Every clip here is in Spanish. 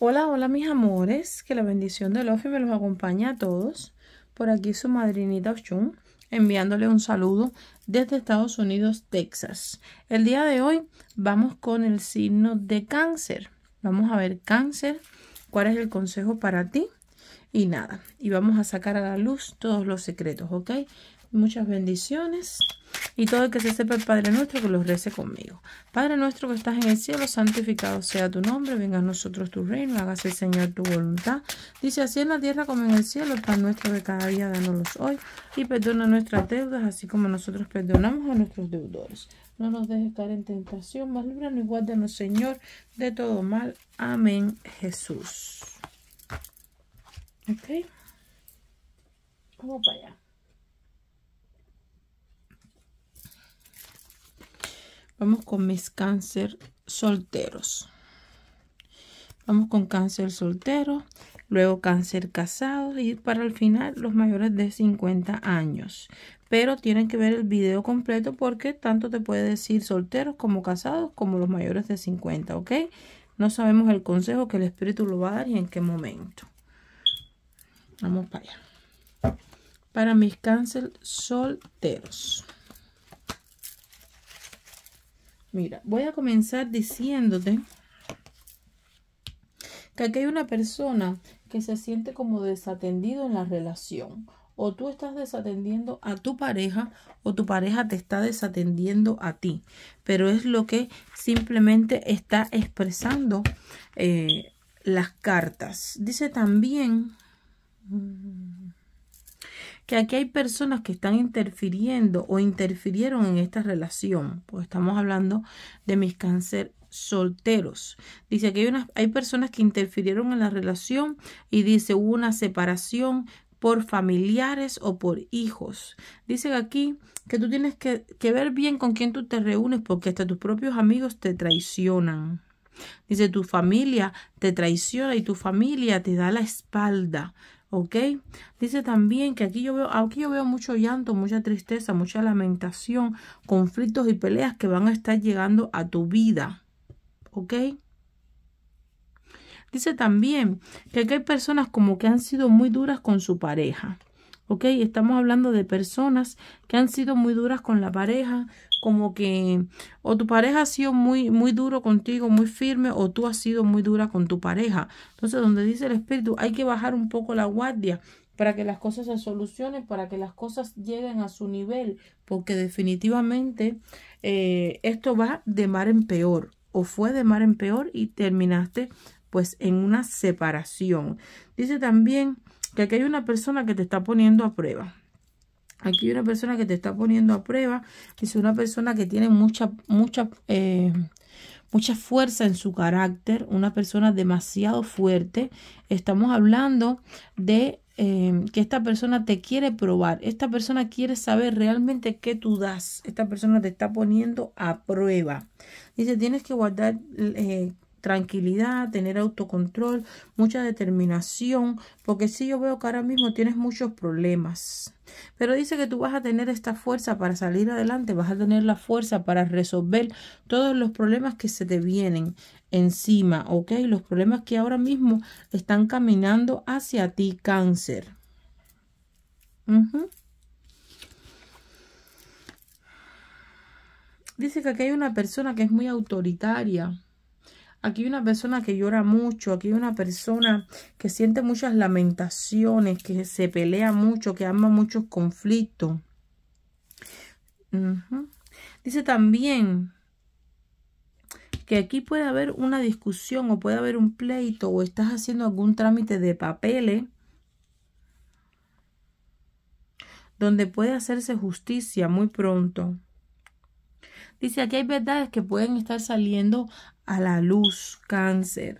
Hola, hola mis amores, que la bendición del Ofi me los acompañe a todos. Por aquí su madrinita Oshun enviándole un saludo desde Estados Unidos, Texas. El día de hoy vamos con el signo de cáncer. Vamos a ver cáncer, cuál es el consejo para ti y nada. Y vamos a sacar a la luz todos los secretos, ¿ok? Muchas bendiciones y todo el que se sepa el Padre nuestro que los rece conmigo. Padre nuestro que estás en el cielo, santificado sea tu nombre, venga a nosotros tu reino, hágase el Señor tu voluntad. Dice así en la tierra como en el cielo, el pan nuestro de cada día, dánoslos hoy y perdona nuestras deudas, así como nosotros perdonamos a nuestros deudores. No nos dejes caer en tentación, más líbranos y nuestro Señor, de todo mal. Amén, Jesús. ¿Ok? Vamos para allá. Vamos con mis cáncer solteros. Vamos con cáncer soltero, luego cáncer casado y para el final los mayores de 50 años. Pero tienen que ver el video completo porque tanto te puede decir solteros como casados como los mayores de 50, ¿ok? No sabemos el consejo que el espíritu lo va a dar y en qué momento. Vamos para allá. Para mis cáncer solteros. Mira, voy a comenzar diciéndote que aquí hay una persona que se siente como desatendido en la relación. O tú estás desatendiendo a tu pareja o tu pareja te está desatendiendo a ti. Pero es lo que simplemente está expresando eh, las cartas. Dice también que aquí hay personas que están interfiriendo o interfirieron en esta relación, pues estamos hablando de mis cáncer solteros. Dice que hay, hay personas que interfirieron en la relación y dice hubo una separación por familiares o por hijos. Dice aquí que tú tienes que, que ver bien con quién tú te reúnes porque hasta tus propios amigos te traicionan. Dice, tu familia te traiciona y tu familia te da la espalda. ¿ok? Dice también que aquí yo veo, aquí yo veo mucho llanto, mucha tristeza, mucha lamentación, conflictos y peleas que van a estar llegando a tu vida, ¿ok? Dice también que aquí hay personas como que han sido muy duras con su pareja. ¿Ok? Estamos hablando de personas que han sido muy duras con la pareja, como que o tu pareja ha sido muy, muy duro contigo, muy firme, o tú has sido muy dura con tu pareja. Entonces, donde dice el espíritu, hay que bajar un poco la guardia para que las cosas se solucionen, para que las cosas lleguen a su nivel, porque definitivamente eh, esto va de mar en peor, o fue de mar en peor y terminaste pues en una separación. Dice también que aquí hay una persona que te está poniendo a prueba. Aquí hay una persona que te está poniendo a prueba. Es una persona que tiene mucha, mucha, eh, mucha fuerza en su carácter. Una persona demasiado fuerte. Estamos hablando de eh, que esta persona te quiere probar. Esta persona quiere saber realmente qué tú das. Esta persona te está poniendo a prueba. Dice, tienes que guardar... Eh, tranquilidad, tener autocontrol, mucha determinación, porque si yo veo que ahora mismo tienes muchos problemas. Pero dice que tú vas a tener esta fuerza para salir adelante, vas a tener la fuerza para resolver todos los problemas que se te vienen encima, ¿ok? Los problemas que ahora mismo están caminando hacia ti, cáncer. Dice que aquí hay una persona que es muy autoritaria Aquí hay una persona que llora mucho, aquí hay una persona que siente muchas lamentaciones, que se pelea mucho, que ama muchos conflictos. Dice también que aquí puede haber una discusión o puede haber un pleito o estás haciendo algún trámite de papeles donde puede hacerse justicia muy pronto. Dice, aquí hay verdades que pueden estar saliendo a la luz, cáncer.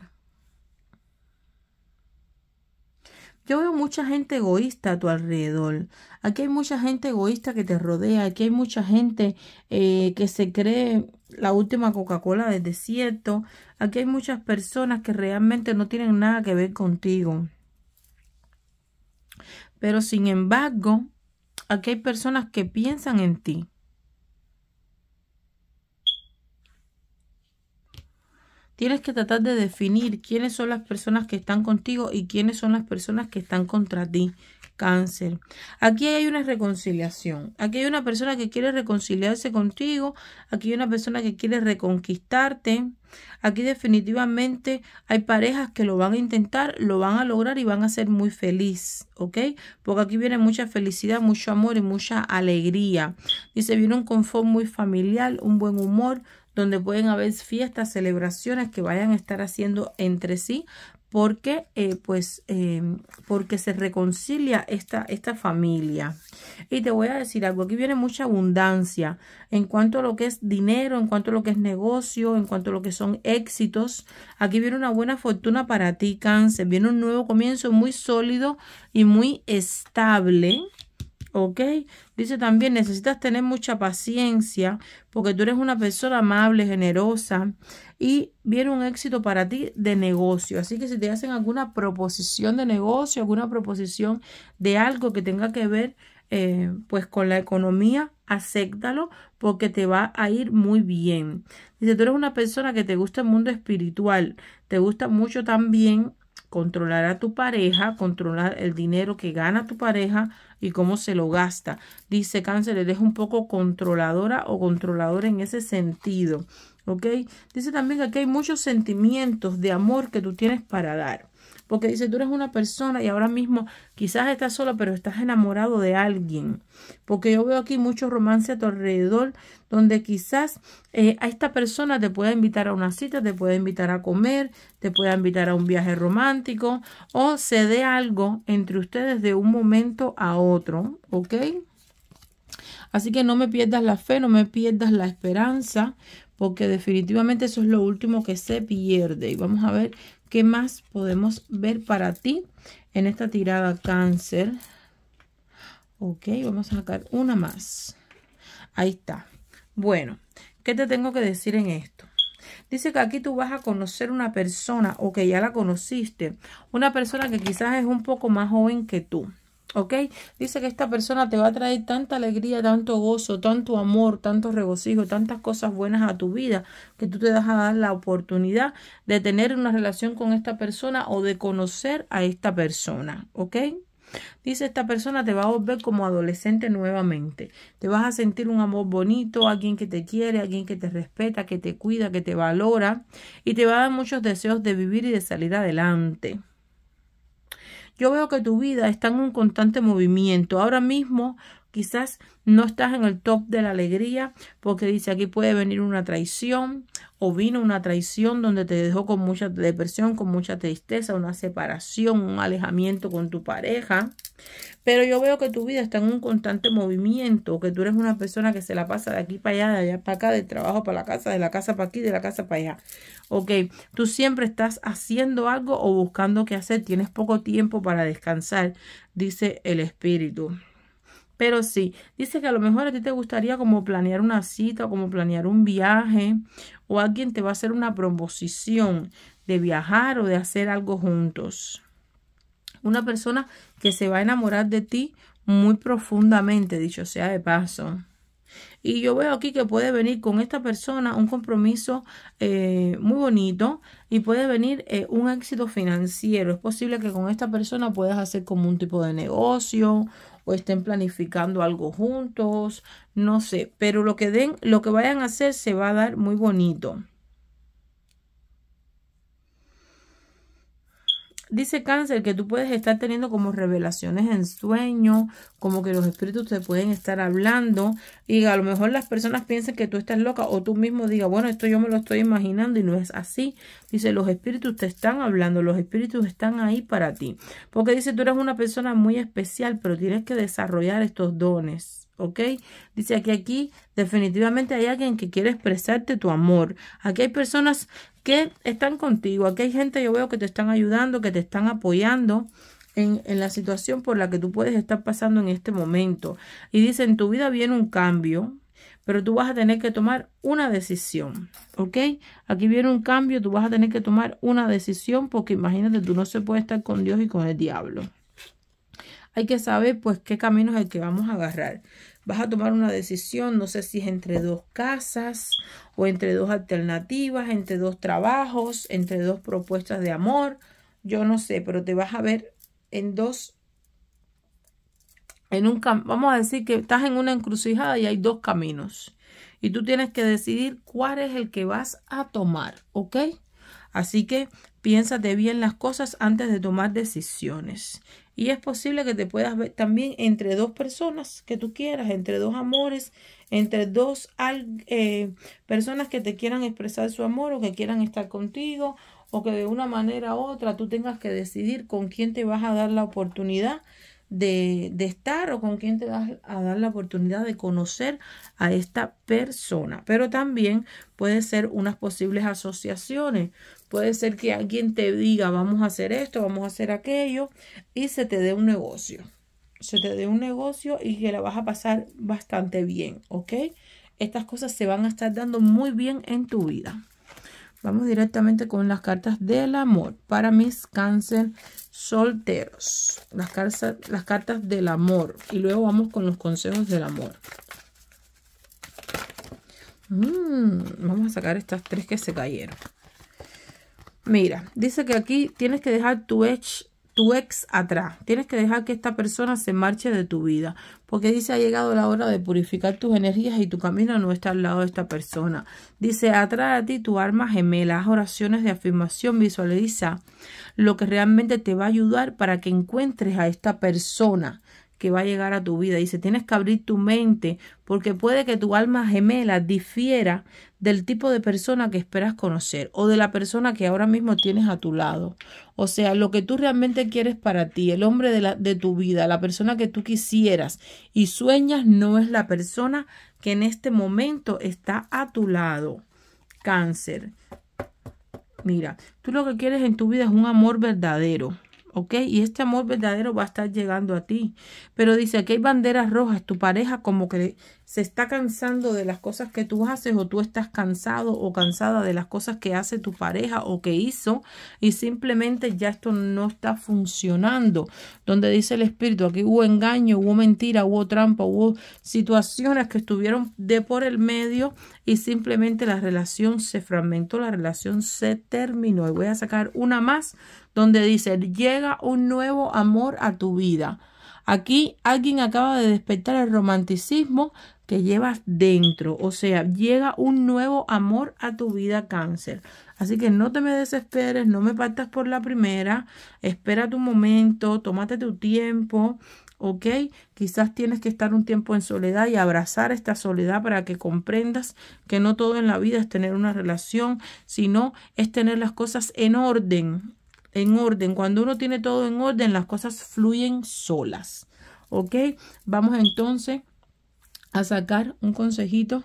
Yo veo mucha gente egoísta a tu alrededor. Aquí hay mucha gente egoísta que te rodea. Aquí hay mucha gente eh, que se cree la última Coca-Cola del desierto. Aquí hay muchas personas que realmente no tienen nada que ver contigo. Pero sin embargo, aquí hay personas que piensan en ti. Tienes que tratar de definir quiénes son las personas que están contigo y quiénes son las personas que están contra ti cáncer. Aquí hay una reconciliación. Aquí hay una persona que quiere reconciliarse contigo. Aquí hay una persona que quiere reconquistarte. Aquí definitivamente hay parejas que lo van a intentar, lo van a lograr y van a ser muy feliz, ¿ok? Porque aquí viene mucha felicidad, mucho amor y mucha alegría. Dice, viene un confort muy familiar, un buen humor, donde pueden haber fiestas, celebraciones que vayan a estar haciendo entre sí, porque eh, pues em, porque se reconcilia esta, esta familia y te voy a decir algo aquí viene mucha abundancia en cuanto a lo que es dinero en cuanto a lo que es negocio en cuanto a lo que son éxitos aquí viene una buena fortuna para ti cáncer viene un nuevo comienzo muy sólido y muy estable ¿ok? Dice también, necesitas tener mucha paciencia porque tú eres una persona amable, generosa y viene un éxito para ti de negocio. Así que si te hacen alguna proposición de negocio, alguna proposición de algo que tenga que ver eh, pues con la economía, acéptalo porque te va a ir muy bien. Dice, tú eres una persona que te gusta el mundo espiritual, te gusta mucho también controlar a tu pareja, controlar el dinero que gana tu pareja y cómo se lo gasta. Dice cáncer, eres un poco controladora o controladora en ese sentido. ¿Ok? Dice también que aquí hay muchos sentimientos de amor que tú tienes para dar. Porque dice, tú eres una persona y ahora mismo quizás estás sola, pero estás enamorado de alguien. Porque yo veo aquí mucho romance a tu alrededor, donde quizás eh, a esta persona te pueda invitar a una cita, te pueda invitar a comer, te pueda invitar a un viaje romántico, o se dé algo entre ustedes de un momento a otro, ¿ok? Así que no me pierdas la fe, no me pierdas la esperanza, porque definitivamente eso es lo último que se pierde. Y vamos a ver ¿Qué más podemos ver para ti en esta tirada cáncer? Ok, vamos a sacar una más. Ahí está. Bueno, ¿qué te tengo que decir en esto? Dice que aquí tú vas a conocer una persona o que ya la conociste. Una persona que quizás es un poco más joven que tú. ¿Ok? Dice que esta persona te va a traer tanta alegría, tanto gozo, tanto amor, tanto regocijo, tantas cosas buenas a tu vida, que tú te vas a dar la oportunidad de tener una relación con esta persona o de conocer a esta persona. ¿Ok? Dice esta persona te va a volver como adolescente nuevamente. Te vas a sentir un amor bonito, alguien que te quiere, alguien que te respeta, que te cuida, que te valora y te va a dar muchos deseos de vivir y de salir adelante. Yo veo que tu vida está en un constante movimiento. Ahora mismo quizás no estás en el top de la alegría porque dice aquí puede venir una traición o vino una traición donde te dejó con mucha depresión, con mucha tristeza, una separación, un alejamiento con tu pareja. Pero yo veo que tu vida está en un constante movimiento, que tú eres una persona que se la pasa de aquí para allá, de allá para acá, de trabajo para la casa, de la casa para aquí, de la casa para allá. Ok, tú siempre estás haciendo algo o buscando qué hacer, tienes poco tiempo para descansar, dice el espíritu. Pero sí, dice que a lo mejor a ti te gustaría como planear una cita o como planear un viaje o alguien te va a hacer una proposición de viajar o de hacer algo juntos. Una persona que se va a enamorar de ti muy profundamente, dicho sea de paso. Y yo veo aquí que puede venir con esta persona un compromiso eh, muy bonito y puede venir eh, un éxito financiero. Es posible que con esta persona puedas hacer como un tipo de negocio o estén planificando algo juntos, no sé, pero lo que den, lo que vayan a hacer se va a dar muy bonito. Dice cáncer que tú puedes estar teniendo como revelaciones en sueño, como que los espíritus te pueden estar hablando y a lo mejor las personas piensan que tú estás loca o tú mismo digas, bueno, esto yo me lo estoy imaginando y no es así. Dice, los espíritus te están hablando, los espíritus están ahí para ti. Porque dice, tú eres una persona muy especial, pero tienes que desarrollar estos dones. ¿ok? Dice que aquí definitivamente hay alguien que quiere expresarte tu amor. Aquí hay personas que están contigo. Aquí hay gente, yo veo que te están ayudando, que te están apoyando. En, la situación por la que tú puedes estar pasando en este momento. Y dicen, tu vida viene un cambio, pero tú vas a tener que tomar una decisión, ¿ok? Aquí viene un cambio, tú vas a tener que tomar una decisión porque imagínate, tú no se puede estar con Dios y con el diablo. Hay que saber pues qué camino es el que vamos a agarrar vas a tomar una decisión, no sé si es entre dos casas o entre dos alternativas, entre dos trabajos, entre dos propuestas de amor, yo no sé, pero te vas a ver en dos, en un, vamos a decir que estás en una encrucijada y hay dos caminos y tú tienes que decidir cuál es el que vas a tomar, ¿ok? Así que piénsate bien las cosas antes de tomar decisiones. Y es posible que te puedas ver también entre dos personas que tú quieras, entre dos amores, entre dos eh, personas que te quieran expresar su amor o que quieran estar contigo o que de una manera u otra tú tengas que decidir con quién te vas a dar la oportunidad de, estar o con quién te vas a dar la oportunidad de conocer a esta persona. Pero también puede ser unas posibles asociaciones. Puede ser que alguien te diga, vamos a hacer esto, vamos a hacer aquello, y se te dé un negocio. Se te dé un negocio y que la vas a pasar bastante bien, ¿ok? Estas cosas se van a estar dando muy bien en tu vida. Vamos directamente con las cartas del amor para mis cáncer solteros. Las, cartas, las cartas del amor. Y luego vamos con los consejos del amor. Mm, vamos a sacar estas tres que se cayeron. Mira, dice que aquí tienes que dejar tu ex tu ex atrás. Tienes que dejar que esta persona se marche de tu vida. Porque dice, ha llegado la hora de purificar tus energías y tu camino no está al lado de esta persona. Dice, atrae a ti tu alma gemela. Haz oraciones de afirmación. Visualiza lo que realmente te va a ayudar para que encuentres a esta persona que va a llegar a tu vida. y se tienes que abrir tu mente porque puede que tu alma gemela difiera del tipo de persona que esperas conocer o de la persona que ahora mismo tienes a tu lado. O sea, lo que tú realmente quieres para ti, el hombre de, la, de tu vida, la persona que tú quisieras y sueñas no es la persona que en este momento está a tu lado. Cáncer. Mira, tú lo que quieres en tu vida es un amor verdadero ¿ok? Y este amor verdadero va a estar llegando a ti. Pero dice, aquí hay banderas rojas, tu pareja como que se está cansando de las cosas que tú haces o tú estás cansado o cansada de las cosas que hace tu pareja o que hizo y simplemente ya esto no está funcionando. Donde dice el espíritu, aquí hubo engaño, hubo mentira, hubo trampa, hubo situaciones que estuvieron de por el medio y simplemente la relación se fragmentó, la relación se terminó. Y voy a sacar una más donde dice, llega un nuevo amor a tu vida. Aquí alguien acaba de despertar el romanticismo que llevas dentro, o sea, llega un nuevo amor a tu vida cáncer. Así que no te me desesperes, no me partas por la primera, espera tu momento, tómate tu tiempo, ¿ok? Quizás tienes que estar un tiempo en soledad y abrazar esta soledad para que comprendas que no todo en la vida es tener una relación, sino es tener las cosas en orden, en orden. Cuando uno tiene todo en orden, las cosas fluyen solas. ¿Ok? Vamos entonces a sacar un consejito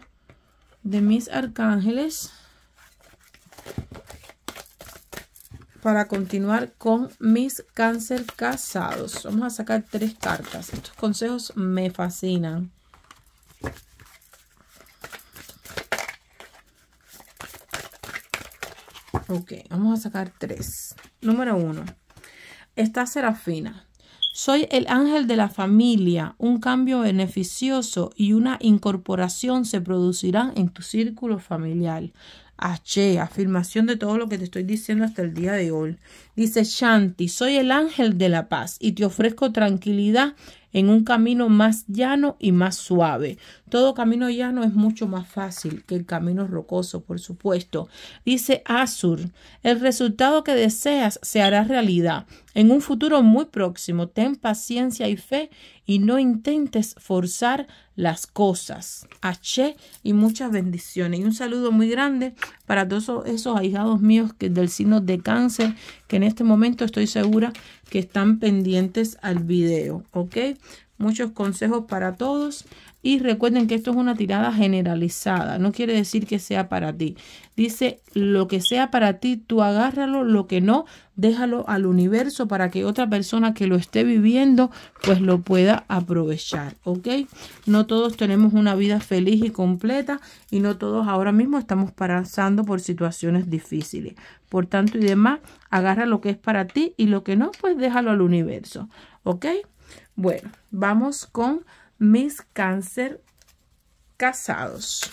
de mis arcángeles para continuar con mis cáncer casados. Vamos a sacar tres cartas. Estos consejos me fascinan. Ok, vamos a sacar tres. Número uno. Está Serafina. Soy el ángel de la familia. Un cambio beneficioso y una incorporación se producirán en tu círculo familiar. H, afirmación de todo lo que te estoy diciendo hasta el día de hoy. Dice Shanti, soy el ángel de la paz y te ofrezco tranquilidad en un camino más llano y más suave. Todo camino llano es mucho más fácil que el camino rocoso, por supuesto. Dice Azur, el resultado que deseas se hará realidad en un futuro muy próximo. Ten paciencia y fe y no intentes forzar las cosas. H y muchas bendiciones. Y un saludo muy grande para todos esos ahijados míos que del signo de cáncer, que en este momento estoy segura que están pendientes al video, ¿ok? Muchos consejos para todos. Y recuerden que esto es una tirada generalizada, no quiere decir que sea para ti. Dice, lo que sea para ti, tú agárralo, lo que no, déjalo al universo para que otra persona que lo esté viviendo, pues lo pueda aprovechar, ¿ok? No todos tenemos una vida feliz y completa y no todos ahora mismo estamos pasando por situaciones difíciles. Por tanto y demás, agarra lo que es para ti y lo que no, pues déjalo al universo, ¿ok? Bueno, vamos con mis cáncer casados.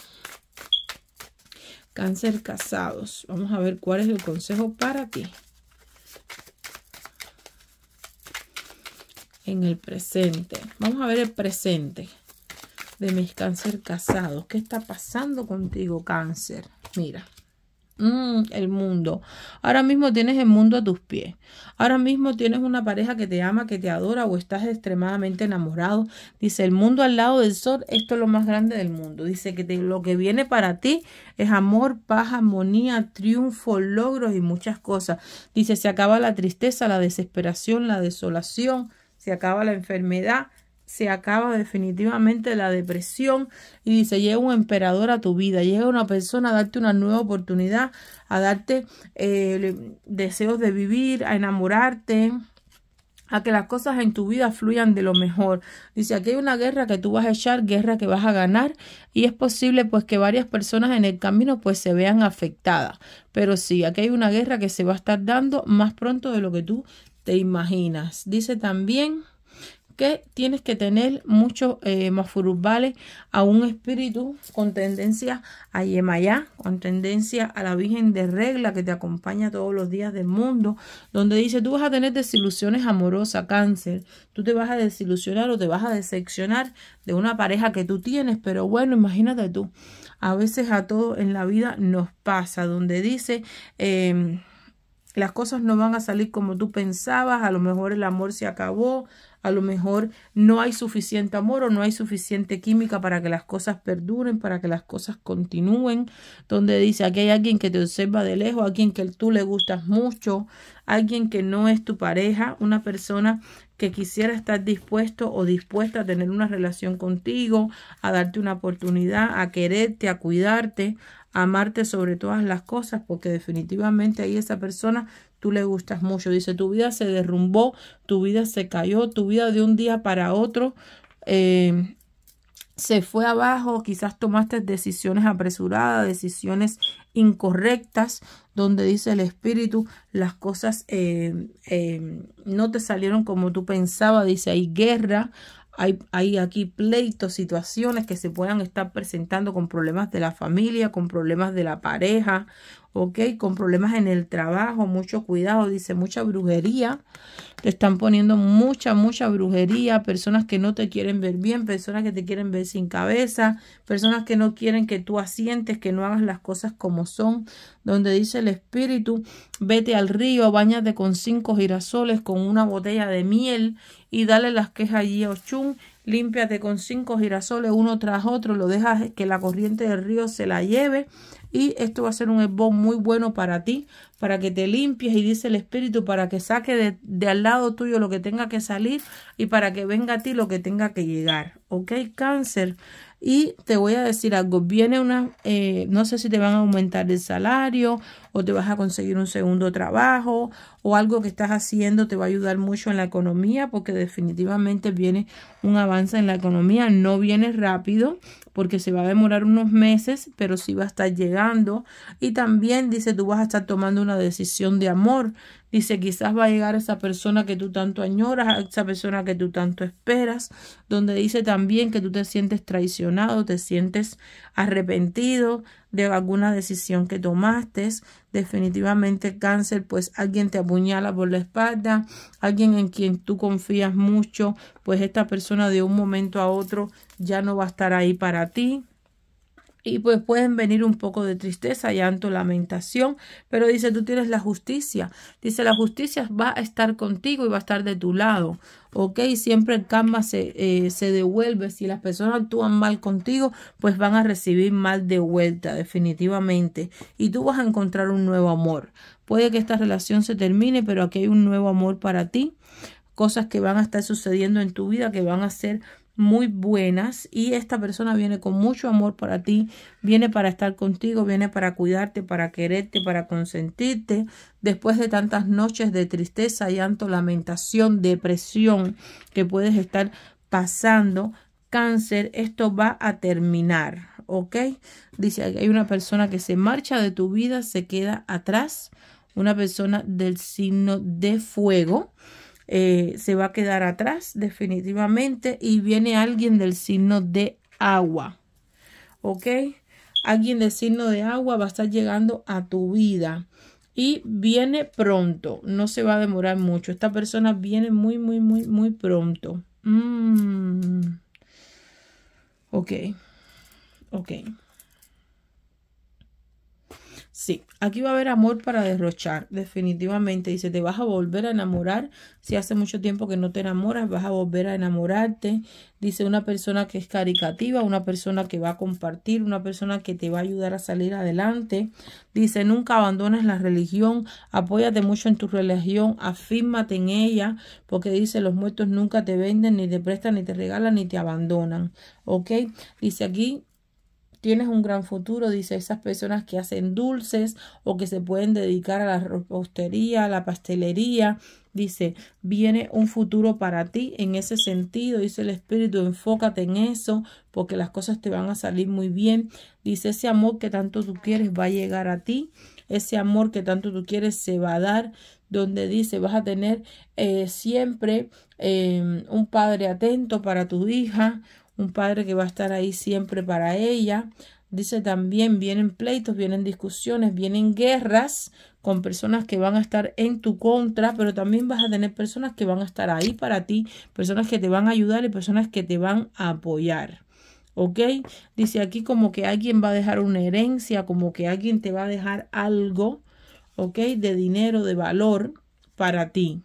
Cáncer casados. Vamos a ver cuál es el consejo para ti. En el presente. Vamos a ver el presente de mis cáncer casados. ¿Qué está pasando contigo, cáncer? Mira. Mm, el mundo. Ahora mismo tienes el mundo a tus pies. Ahora mismo tienes una pareja que te ama, que te adora o estás extremadamente enamorado. Dice, el mundo al lado del sol, esto es lo más grande del mundo. Dice que lo que viene para ti es amor, paz, armonía, triunfo, logros y muchas cosas. Dice, se acaba la tristeza, la desesperación, la desolación, se acaba la enfermedad, se acaba definitivamente la depresión y dice, llega un emperador a tu vida, llega una persona a darte una nueva oportunidad, a darte eh, deseos de vivir, a enamorarte, a que las cosas en tu vida fluyan de lo mejor. Dice, aquí hay una guerra que tú vas a echar, guerra que vas a ganar y es posible pues que varias personas en el camino pues se vean afectadas. Pero sí, aquí hay una guerra que se va a estar dando más pronto de lo que tú te imaginas. Dice también que tienes que tener muchos eh, mafurubales a un espíritu con tendencia a Yemayá, con tendencia a la Virgen de Regla que te acompaña todos los días del mundo, donde dice tú vas a tener desilusiones amorosas, cáncer, tú te vas a desilusionar o te vas a decepcionar de una pareja que tú tienes, pero bueno, imagínate tú, a veces a todo en la vida nos pasa, donde dice... Em, las cosas no van a salir como tú pensabas, a lo mejor el amor se acabó, a lo mejor no hay suficiente amor o no hay suficiente química para que las cosas perduren, para que las cosas continúen, donde dice aquí hay alguien que te observa de lejos, alguien que tú le gustas mucho, alguien que no es tu pareja, una persona que quisiera estar dispuesto o dispuesta a tener una relación contigo, a darte una oportunidad, a quererte, a cuidarte, amarte sobre todas las cosas, porque definitivamente ahí esa persona tú le gustas mucho. Dice, tu vida se derrumbó, tu vida se cayó, tu vida de un día para otro. Eh, se fue abajo, quizás tomaste decisiones apresuradas, decisiones incorrectas, donde dice el espíritu, las cosas eh, eh, no te salieron como tú pensabas, dice, hay guerra, hay, aquí pleitos, situaciones que se puedan estar presentando con problemas de la familia, con problemas de la pareja, ¿ok? Con problemas en el trabajo, mucho cuidado, dice mucha brujería. Te están poniendo mucha, mucha brujería, personas que no te quieren ver bien, personas que te quieren ver sin cabeza, personas que no quieren que tú asientes, que no hagas las cosas como son, donde dice el espíritu, vete al río, bañate con cinco girasoles, con una botella de miel y dale las quejas allí a Ochun límpiate con cinco girasoles uno tras otro, lo dejas que la corriente del río se la lleve, y esto va a ser un esbón muy bueno para ti, para que te limpies y dice el Espíritu, para que saque de, al lado tuyo lo que tenga que salir y para que venga a ti lo que tenga que llegar, ¿ok? Cáncer. Y te voy a decir algo, viene una, eh, no sé si te van a aumentar el salario o te vas a conseguir un segundo trabajo o algo que estás haciendo te va a ayudar mucho en la economía porque definitivamente viene un avance en la economía, no viene rápido porque se va a demorar unos meses, pero sí va a estar llegando. Y también dice, tú vas a estar tomando una decisión de amor. Dice, quizás va a llegar esa persona que tú tanto añoras, esa persona que tú tanto esperas, donde dice también que tú te sientes traicionado, te sientes arrepentido, de alguna decisión que tomaste. Definitivamente cáncer, pues alguien te apuñala por la espalda, alguien en quien tú confías mucho, pues esta persona de un momento a otro ya no va a estar ahí para ti y pues pueden venir un poco de tristeza, llanto, lamentación, pero dice, tú tienes la justicia, dice, la justicia va a estar contigo y va a estar de tu lado, ¿ok? Siempre el karma se, eh, se devuelve, si las personas actúan mal contigo, pues van a recibir mal de vuelta, definitivamente, y tú vas a encontrar un nuevo amor. Puede que esta relación se termine, pero aquí hay un nuevo amor para ti, cosas que van a estar sucediendo en tu vida que van a ser muy buenas y esta persona viene con mucho amor para ti, viene para estar contigo, viene para cuidarte, para quererte, para consentirte. Después de tantas noches de tristeza, llanto, lamentación, depresión que puedes estar pasando, cáncer, esto va a terminar, ¿ok? Dice, hay una persona que se marcha de tu vida, se queda atrás, una persona del signo de fuego eh, se va a quedar atrás definitivamente y viene alguien del signo de agua, ¿ok? Alguien del signo de agua va a estar llegando a tu vida y viene pronto, no se va a demorar mucho. Esta persona viene muy, muy, muy, muy pronto. Mm. Ok, ok. Sí, aquí va a haber amor para derrochar, definitivamente. Dice, te vas a volver a enamorar. Si hace mucho tiempo que no te enamoras, vas a volver a enamorarte. Dice, una persona que es caricativa, una persona que va a compartir, una persona que te va a ayudar a salir adelante. Dice, nunca abandones la religión, apóyate mucho en tu religión, afírmate en ella, porque dice, los muertos nunca te venden, ni te prestan, ni te regalan, ni te abandonan. ¿Ok? Dice aquí, tienes un gran futuro, dice esas personas que hacen dulces o que se pueden dedicar a la repostería, a la pastelería. Dice, viene un futuro para ti en ese sentido, dice el espíritu, enfócate en eso porque las cosas te van a salir muy bien. Dice, ese amor que tanto tú quieres va a llegar a ti, ese amor que tanto tú quieres se va a dar, donde dice, vas a tener eh, siempre eh, un padre atento para tu hija, un padre que va a estar ahí siempre para ella. Dice también, vienen pleitos, vienen discusiones, vienen guerras con personas que van a estar en tu contra, pero también vas a tener personas que van a estar ahí para ti, personas que te van a ayudar y personas que te van a apoyar. ¿Ok? Dice aquí como que alguien va a dejar una herencia, como que alguien te va a dejar algo, ¿ok? De dinero, de valor para ti.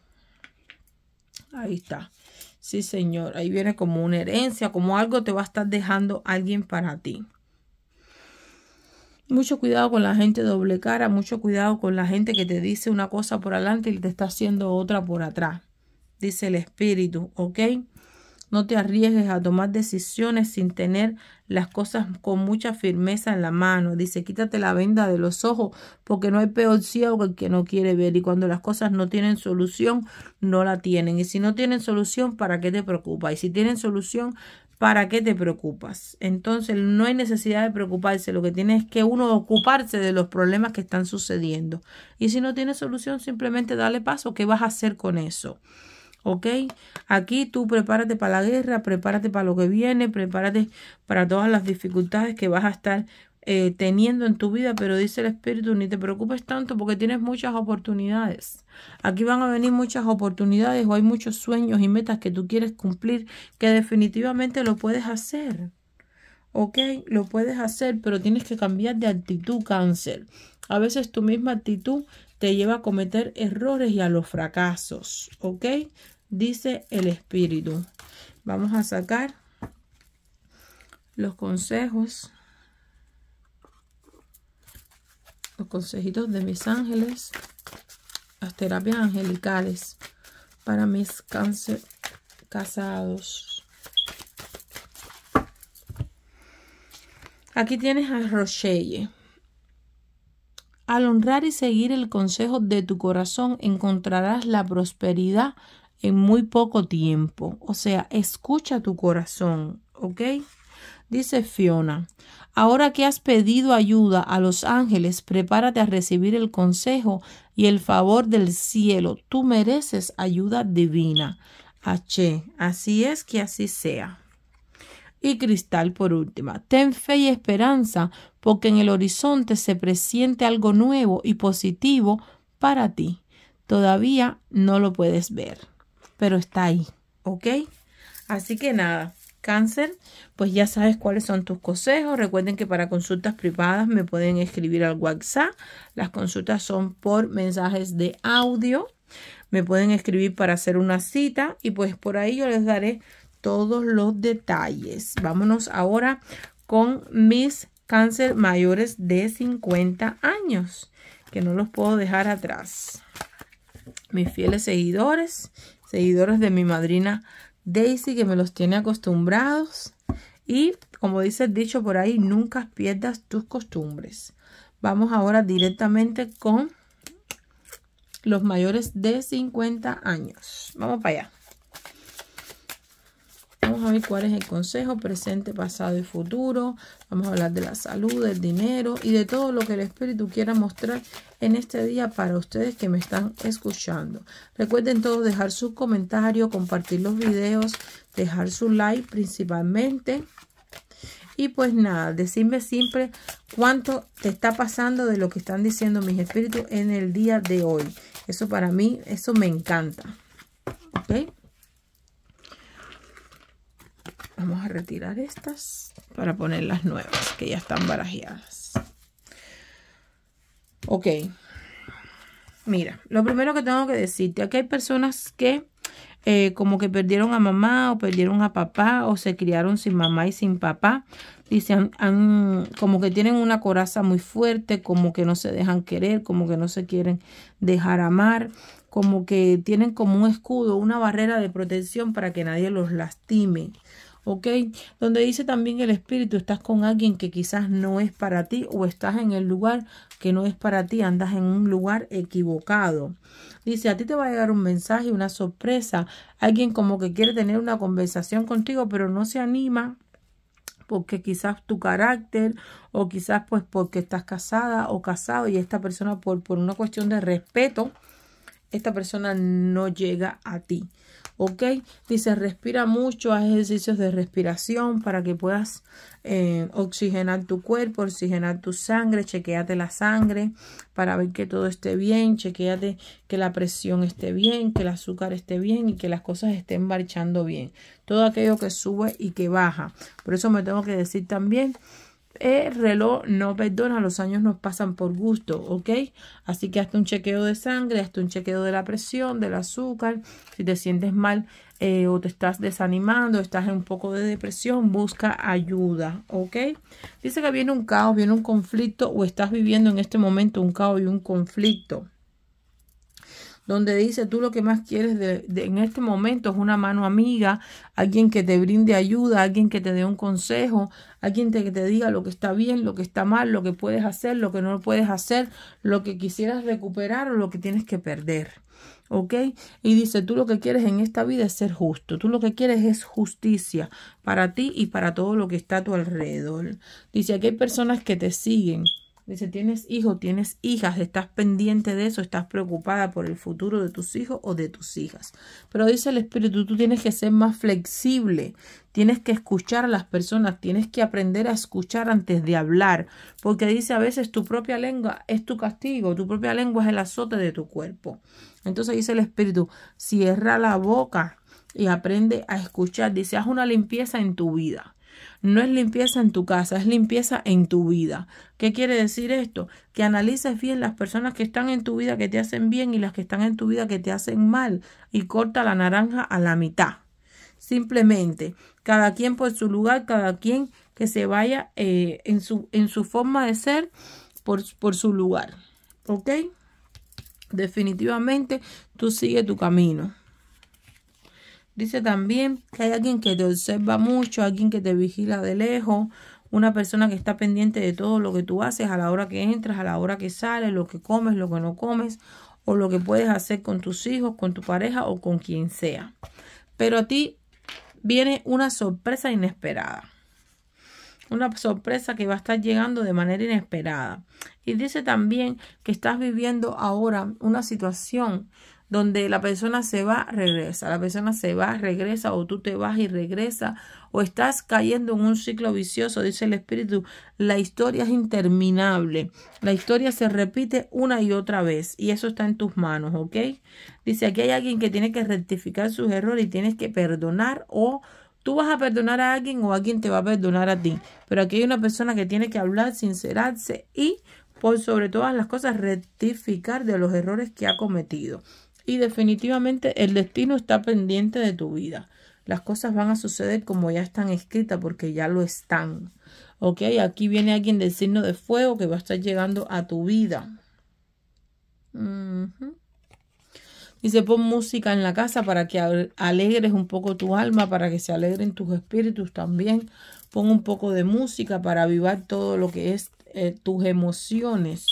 Ahí está. Sí, Señor, ahí viene como una herencia, como algo te va a estar dejando alguien para ti. Mucho cuidado con la gente doble cara, mucho cuidado con la gente que te dice una cosa por adelante y te está haciendo otra por atrás. Dice el Espíritu, ¿ok? No te arriesgues a tomar decisiones sin tener las cosas con mucha firmeza en la mano. Dice, quítate la venda de los ojos porque no hay peor ciego que el que no quiere ver. Y cuando las cosas no tienen solución, no la tienen. Y si no tienen solución, ¿para qué te preocupas? Y si tienen solución, ¿Para qué te preocupas? Entonces no hay necesidad de preocuparse, lo que tiene es que uno ocuparse de los problemas que están sucediendo. Y si no tiene solución, simplemente dale paso, ¿qué vas a hacer con eso? ¿Ok? Aquí tú prepárate para la guerra, prepárate para lo que viene, prepárate para todas las dificultades que vas a estar eh, teniendo en tu vida, pero dice el Espíritu, ni te preocupes tanto porque tienes muchas oportunidades. Aquí van a venir muchas oportunidades o hay muchos sueños y metas que tú quieres cumplir que definitivamente lo puedes hacer. Ok, lo puedes hacer, pero tienes que cambiar de actitud, cáncer. A veces tu misma actitud te lleva a cometer errores y a los fracasos, ¿ok? dice el espíritu. Vamos a sacar los consejos. Los consejitos de mis ángeles. Las terapias angelicales para mis cáncer casados. Aquí tienes a Rochelle. Al honrar y seguir el consejo de tu corazón encontrarás la prosperidad, en muy poco tiempo. O sea, escucha tu corazón, ¿ok? Dice Fiona, ahora que has pedido ayuda a los ángeles, prepárate a recibir el consejo y el favor del cielo. Tú mereces ayuda divina. H. Así es que así sea. Y cristal por última. Ten fe y esperanza porque en el horizonte se presiente algo nuevo y positivo para ti. Todavía no lo puedes ver pero está ahí, ¿ok? Así que nada, cáncer, pues ya sabes cuáles son tus consejos. Recuerden que para consultas privadas me pueden escribir al WhatsApp. Las consultas son por mensajes de audio. Me pueden escribir para hacer una cita y pues por ahí yo les daré todos los detalles. Vámonos ahora con mis cáncer mayores de 50 años, que no los puedo dejar atrás. Mis fieles seguidores seguidores de mi madrina Daisy que me los tiene acostumbrados. Y como dice el dicho por ahí, nunca pierdas tus costumbres. Vamos ahora directamente con los mayores de 50 años. Vamos para allá. Vamos a ver cuál es el consejo, presente, pasado y futuro. Vamos a hablar de la salud, del dinero y de todo lo que el espíritu quiera mostrar en este día para ustedes que me están escuchando. Recuerden todos dejar sus comentarios, compartir los videos, dejar su like principalmente. Y pues nada, decirme siempre cuánto te está pasando de lo que están diciendo mis espíritus en el día de hoy. Eso para mí, eso me encanta. ¿Ok? Vamos a retirar estas para poner las nuevas que ya están barajeadas. Ok. Mira, lo primero que tengo que decirte, aquí hay personas que eh, como que perdieron a mamá o perdieron a papá o se criaron sin mamá y sin papá. Dicen, como que tienen una coraza muy fuerte, como que no se dejan querer, como que no se quieren dejar amar, como que tienen como un escudo, una barrera de protección para que nadie los lastime. ¿ok? Donde dice también el espíritu, estás con alguien que quizás no es para ti o estás en el lugar que no es para ti, andas en un lugar equivocado. Dice, a ti te va a llegar un mensaje, una sorpresa, alguien como que quiere tener una conversación contigo, pero no se anima porque quizás tu carácter o quizás pues porque estás casada o casado y esta persona por, por una cuestión de respeto, esta persona no llega a ti. ¿ok? Dice, respira mucho, haz ejercicios de respiración para que puedas eh, oxigenar tu cuerpo, oxigenar tu sangre, chequeate la sangre para ver que todo esté bien, chequeate que la presión esté bien, que el azúcar esté bien y que las cosas estén marchando bien. Todo aquello que sube y que baja. Por eso me tengo que decir también el reloj no perdona, los años nos pasan por gusto, ¿ok? Así que hazte un chequeo de sangre, hazte un chequeo de la presión, del azúcar. Si te sientes mal eh, o te estás desanimando, estás en un poco de depresión, busca ayuda, ¿ok? Dice que viene un caos, viene un conflicto o estás viviendo en este momento un caos y un conflicto donde dice tú lo que más quieres en este momento es una mano amiga, alguien que te brinde ayuda, alguien que te dé un consejo, alguien te, que te diga lo que está bien, lo que está mal, lo que puedes hacer, lo que no puedes hacer, lo que quisieras recuperar o lo que tienes que perder. ¿Ok? Y dice, tú lo que quieres en esta vida es ser justo, tú lo que quieres es justicia para ti y para todo lo que está a tu alrededor. Dice, aquí hay personas que te siguen Dice, tienes hijo tienes hijas, estás pendiente de eso, estás preocupada por el futuro de tus hijos o de tus hijas. Pero dice el Espíritu, tú tienes que ser más flexible, tienes que escuchar a las personas, tienes que aprender a escuchar antes de hablar, porque dice a veces tu propia lengua es tu castigo, tu propia lengua es el azote de tu cuerpo. Entonces dice el Espíritu, cierra la boca y aprende a escuchar, dice, haz una limpieza en tu vida no es limpieza en tu casa, es limpieza en tu vida. ¿Qué quiere decir esto? Que analices bien las personas que están en tu vida que te hacen bien y las que están en tu vida que te hacen mal y corta la naranja a la mitad. Simplemente, cada quien por su lugar, cada quien que se vaya eh, en, su, en su forma de ser por, por su lugar. ¿Ok? Definitivamente, tú sigue tu camino. Dice también que hay alguien que te observa mucho, alguien que te vigila de lejos, una persona que está pendiente de todo lo que tú haces a la hora que entras, a la hora que sales, lo que comes, lo que no comes, o lo que puedes hacer con tus hijos, con tu pareja o con quien sea. Pero a ti viene una sorpresa inesperada. Una sorpresa que va a estar llegando de manera inesperada. Y dice también que estás viviendo ahora una situación donde la persona se va, regresa, la persona se va, regresa, o tú te vas y regresa, o estás cayendo en un ciclo vicioso, dice el espíritu, la historia es interminable, la historia se repite una y otra vez, y eso está en tus manos, ¿ok? Dice, aquí hay alguien que tiene que rectificar sus errores y tienes que perdonar o... Tú vas a perdonar a alguien o alguien te va a perdonar a ti. Pero aquí hay una persona que tiene que hablar, sincerarse y por sobre todas las cosas rectificar de los errores que ha cometido y definitivamente el destino está pendiente de tu vida. Las cosas van a suceder como ya están escritas porque ya lo están. Ok, aquí viene alguien del signo de fuego que va a estar llegando a tu vida. Y se Dice, pon música en la casa para que alegres un poco tu alma, para que se alegren tus espíritus también. Pon un poco de música para avivar todo lo que es eh, tus emociones.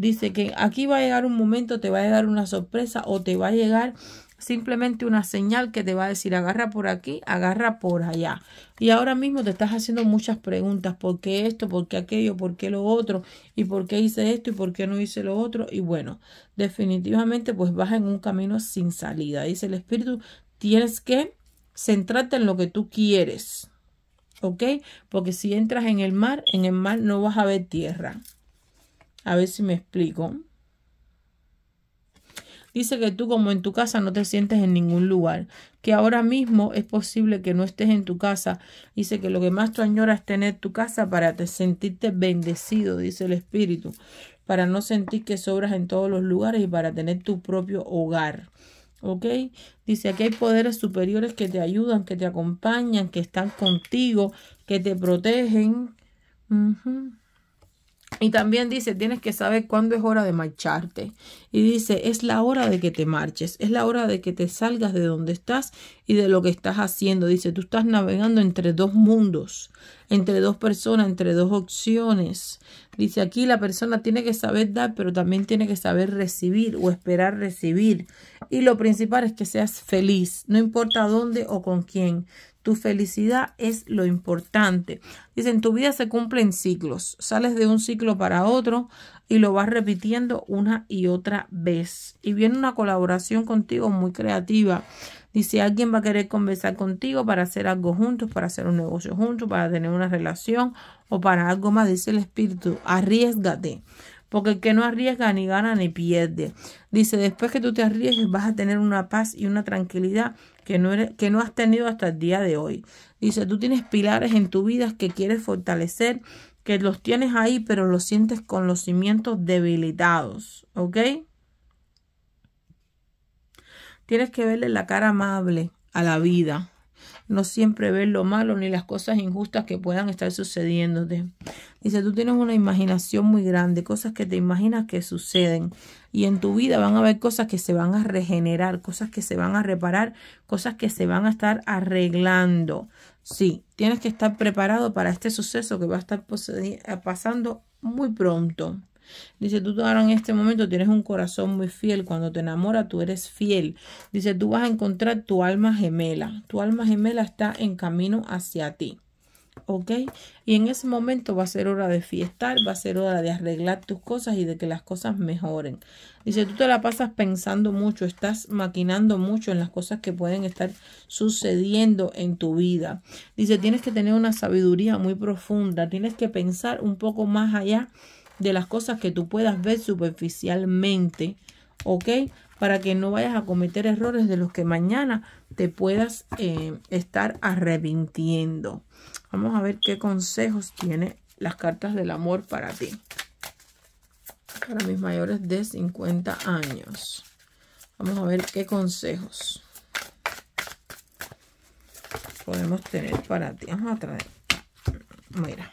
Dice que aquí va a llegar un momento, te va a llegar una sorpresa o te va a llegar simplemente una señal que te va a decir agarra por aquí, agarra por allá. Y ahora mismo te estás haciendo muchas preguntas, ¿por qué esto? ¿Por qué aquello? ¿Por qué lo otro? ¿Y por qué hice esto? ¿Y por qué no hice lo otro? Y bueno, definitivamente pues vas en un camino sin salida. Dice el espíritu, tienes que centrarte en lo que tú quieres, ¿ok? Porque si entras en el mar, en el mar no vas a ver tierra. A ver si me explico. Dice que tú como en tu casa no te sientes en ningún lugar, que ahora mismo es posible que no estés en tu casa. Dice que lo que más tú añoras es tener tu casa para te sentirte bendecido, dice el Espíritu, para no sentir que sobras en todos los lugares y para tener tu propio hogar. ¿Ok? Dice, que hay poderes superiores que te ayudan, que te acompañan, que están contigo, que te protegen. Y también dice, tienes que saber cuándo es hora de marcharte. Y dice, es la hora de que te marches, es la hora de que te salgas de donde estás y de lo que estás haciendo. Dice, tú estás navegando entre dos mundos, entre dos personas, entre dos opciones. Dice, aquí la persona tiene que saber dar, pero también tiene que saber recibir o esperar recibir. Y lo principal es que seas feliz, no importa dónde o con quién. Tu felicidad es lo importante. Dicen, tu vida se cumple en ciclos. Sales de un ciclo para otro y lo vas repitiendo una y otra vez. Y viene una colaboración contigo muy creativa. Dice, alguien va a querer conversar contigo para hacer algo juntos, para hacer un negocio juntos, para tener una relación o para algo más. Dice el espíritu, arriesgate porque el que no arriesga ni gana ni pierde. Dice, después que tú te arriesgues vas a tener una paz y una tranquilidad que no, has tenido hasta el día de hoy. Dice, tú tienes pilares en tu vida que quieres fortalecer, que los tienes ahí, pero los sientes con los cimientos debilitados, ¿ok? Tienes que verle la cara amable a la vida no siempre ver lo malo ni las cosas injustas que puedan estar sucediéndote. Dice, tú tienes una imaginación muy grande, cosas que te imaginas que suceden. Y en tu vida van a haber cosas que se van a regenerar, cosas que se van a reparar, cosas que se van a estar arreglando. Sí, tienes que estar preparado para este suceso que va a estar eh, pasando muy pronto. Dice, tú ahora en este momento tienes un corazón muy fiel. Cuando te enamora tú eres fiel. Dice, tú vas a encontrar tu alma gemela. Tu alma gemela está en camino hacia ti. ¿ok? Y en ese momento va a ser hora de fiestar, va a ser hora de arreglar tus cosas y de que las cosas mejoren. Dice, tú te la pasas pensando mucho, estás maquinando mucho en las cosas que pueden estar sucediendo en tu vida. Dice, tienes que tener una sabiduría muy profunda, tienes que pensar un poco más allá de las cosas que tú puedas ver superficialmente, ¿ok? Para que no vayas a cometer errores de los que mañana te puedas eh, estar arrepintiendo. Vamos a ver qué consejos tiene las cartas del amor para ti. Para mis mayores de 50 años. Vamos a ver qué consejos podemos tener para ti. Vamos a traer. Mira.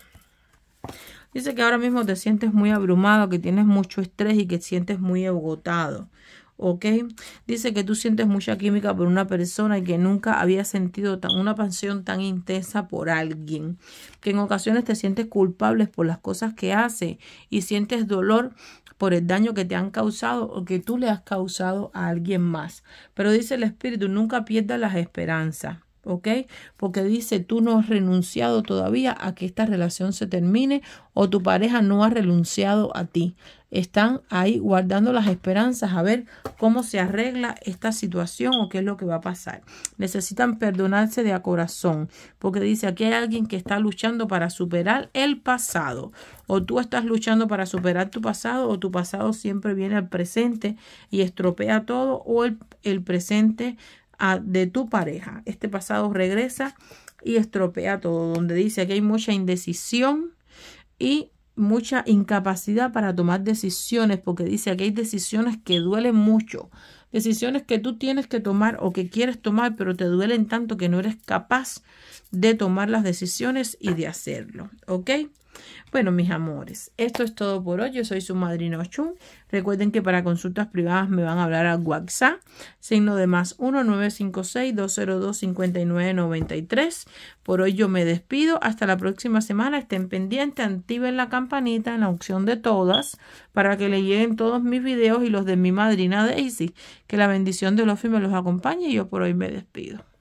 Dice que ahora mismo te sientes muy abrumado, que tienes mucho estrés y que sientes muy agotado. ¿ok? Dice que tú sientes mucha química por una persona y que nunca había sentido una pasión tan intensa por alguien, que en ocasiones te sientes culpable por las cosas que hace y sientes dolor por el daño que te han causado o que tú le has causado a alguien más. Pero dice el espíritu, nunca pierdas las esperanzas. ¿ok? Porque dice, tú no has renunciado todavía a que esta relación se termine o tu pareja no ha renunciado a ti. Están ahí guardando las esperanzas a ver cómo se arregla esta situación o qué es lo que va a pasar. Necesitan perdonarse de a corazón, porque dice aquí hay alguien que está luchando para superar el pasado. O tú estás luchando para superar tu pasado o tu pasado siempre viene al presente y estropea todo o el presente de tu pareja. Este pasado regresa y estropea todo, donde dice que hay mucha indecisión y mucha incapacidad para tomar decisiones, porque dice que hay decisiones que duelen mucho, decisiones que tú tienes que tomar o que quieres tomar, pero te duelen tanto que no eres capaz de tomar las decisiones y de hacerlo, ¿ok? Bueno, mis amores, esto es todo por hoy. Yo soy su madrina Ochun. Recuerden que para consultas privadas me van a hablar al WhatsApp, signo de más 1-956-202-5993. Por hoy yo me despido. Hasta la próxima semana. Estén pendientes, activen la campanita en la opción de todas para que le lleguen todos mis videos y los de mi madrina Daisy. Que la bendición de los me los acompañe y yo por hoy me despido.